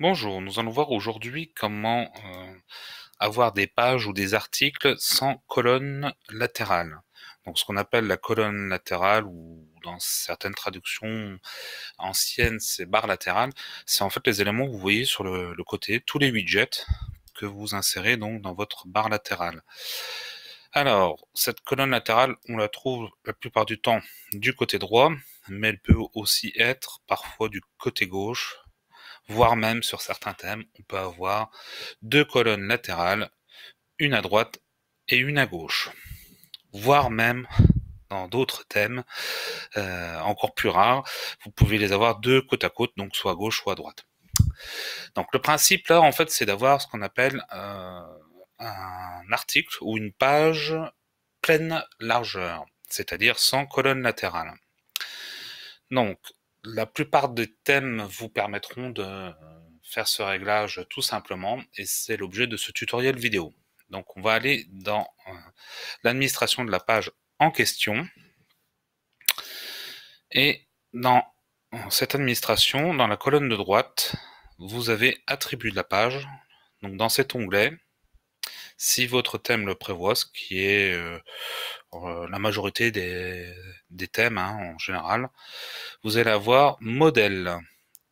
Bonjour, nous allons voir aujourd'hui comment euh, avoir des pages ou des articles sans colonne latérale. Donc ce qu'on appelle la colonne latérale ou dans certaines traductions anciennes c'est barre latérale, c'est en fait les éléments que vous voyez sur le, le, côté, tous les widgets que vous insérez donc dans votre barre latérale. Alors, cette colonne latérale, on la trouve la plupart du temps du côté droit, mais elle peut aussi être parfois du côté gauche, voire même sur certains thèmes, on peut avoir deux colonnes latérales, une à droite et une à gauche, voire même dans d'autres thèmes euh, encore plus rares, vous pouvez les avoir deux côte à côte, donc soit à gauche, soit à droite. Donc le principe là, en fait, c'est d'avoir ce qu'on appelle euh, un article ou une page pleine largeur, c'est-à-dire sans colonne latérale. Donc la plupart des thèmes vous permettront de euh, faire ce réglage tout simplement et c'est l'objet de ce tutoriel vidéo. Donc on va aller dans euh, l'administration de la page en question et dans euh, cette administration, dans la colonne de droite, vous avez attribut de la page. Donc dans cet onglet, si votre thème le prévoit, ce qui est euh, euh, la majorité des, thèmes hein, en général, vous allez avoir modèle.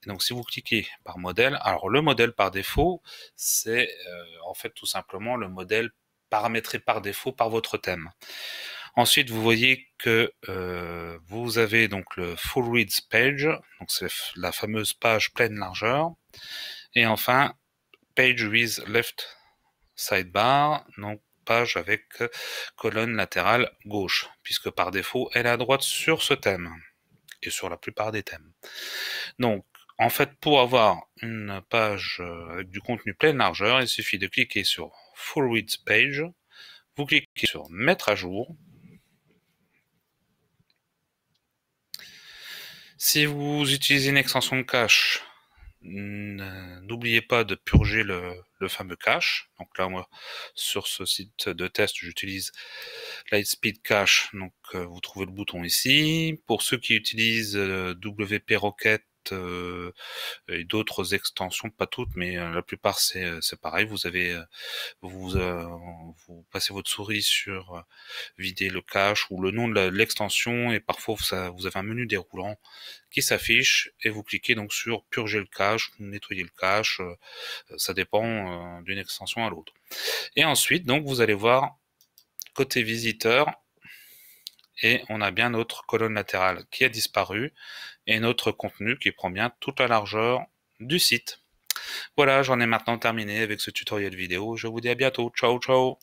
donc si vous cliquez par modèle, alors le modèle par défaut, c'est euh, en fait tout simplement le modèle paramétré par défaut par votre thème. Ensuite, vous voyez que vous avez donc le Full Reads Page, donc c'est la fameuse page pleine largeur. Et enfin, Page with Left sidebar, donc page avec euh, colonne latérale gauche, puisque par défaut, elle est à droite sur ce thème et sur la plupart des thèmes. Donc, en fait, pour avoir une page euh, avec du contenu pleine largeur, il suffit de cliquer sur Full Width Page, vous cliquez sur Mettre à jour. Si vous utilisez une extension de cache, N'oubliez pas de purger le, fameux cache. Donc là, moi, sur ce site de test, j'utilise Lightspeed Cache. Donc, euh, vous trouvez le bouton ici. Pour ceux qui utilisent euh, WP Rocket, euh, et d'autres extensions, pas toutes, mais euh, la plupart euh, c'est pareil. Vous avez vous, passez votre souris sur vider le cache ou le nom de l'extension et parfois vous avez un menu déroulant qui s'affiche et vous cliquez donc sur purger le cache, nettoyer le cache, ça dépend d'une extension à l'autre. Et ensuite donc vous allez voir côté visiteur et on a bien notre colonne latérale qui a disparu et notre contenu qui prend bien toute la largeur du site. Voilà, j'en ai maintenant terminé avec ce tutoriel de vidéo. Je vous dis à bientôt. Ciao, ciao